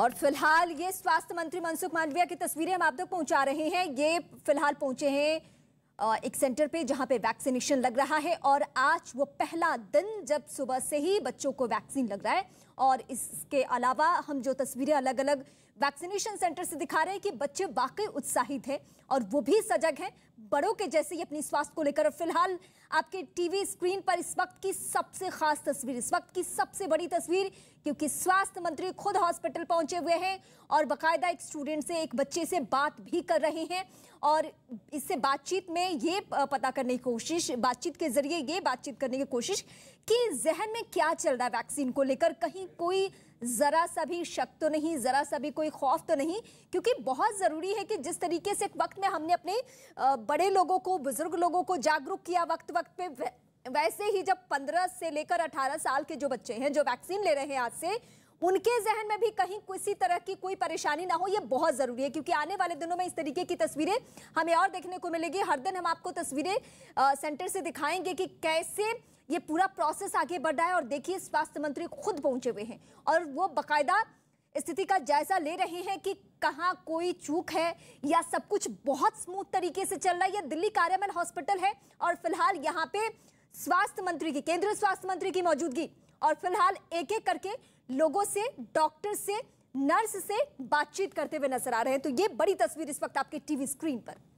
और फिलहाल ये स्वास्थ्य मंत्री मनसुख मांडविया की तस्वीरें हम आप तक पहुंचा रहे हैं ये फिलहाल पहुंचे हैं एक सेंटर पे जहां पे वैक्सीनेशन लग रहा है और आज वो पहला दिन जब सुबह से ही बच्चों को वैक्सीन लग रहा है और इसके अलावा हम जो तस्वीरें अलग अलग वैक्सीनेशन सेंटर से दिखा रहे हैं कि बच्चे वाकई उत्साहित हैं और वो भी सजग हैं बड़ों के जैसे ही अपनी स्वास्थ्य को लेकर फिलहाल आपके टीवी स्क्रीन पर इस वक्त की सबसे खास तस्वीर इस वक्त की सबसे बड़ी तस्वीर क्योंकि स्वास्थ्य मंत्री खुद हॉस्पिटल पहुंचे हुए हैं और बकायदा एक स्टूडेंट से एक बच्चे से बात भी कर रहे हैं और इससे बातचीत में ये पता करने की कोशिश बातचीत के जरिए ये बातचीत करने की कोशिश कि जहन में क्या चल रहा है वैक्सीन को लेकर कहीं कोई ज़रा सा भी शक तो नहीं ज़रा सा भी कोई खौफ तो नहीं क्योंकि बहुत ज़रूरी है कि जिस तरीके से वक्त में हमने अपने बड़े लोगों को बुज़ुर्ग लोगों को जागरूक किया वक्त वक्त पे वैसे ही जब 15 से लेकर 18 साल के जो बच्चे हैं जो वैक्सीन ले रहे हैं आज से उनके जहन में भी कहीं किसी तरह की कोई परेशानी ना हो ये बहुत ज़रूरी है क्योंकि आने वाले दिनों में इस तरीके की तस्वीरें हमें और देखने को मिलेगी हर दिन हम आपको तस्वीरें सेंटर से दिखाएंगे कि कैसे ये पूरा प्रोसेस आगे बढ़ रहा है और देखिए स्वास्थ्य मंत्री खुद पहुंचे हुए हैं और वो बाकायदा स्थिति का जायजा ले रहे हैं कि कहाँ कोई चूक है या सब कुछ बहुत स्मूथ तरीके से चल रहा है यह दिल्ली कार्यामल हॉस्पिटल है और फिलहाल यहाँ पे स्वास्थ्य मंत्री की केंद्रीय स्वास्थ्य मंत्री की मौजूदगी और फिलहाल एक एक करके लोगों से डॉक्टर से नर्स से बातचीत करते हुए नजर आ रहे हैं तो ये बड़ी तस्वीर इस वक्त आपके टीवी स्क्रीन पर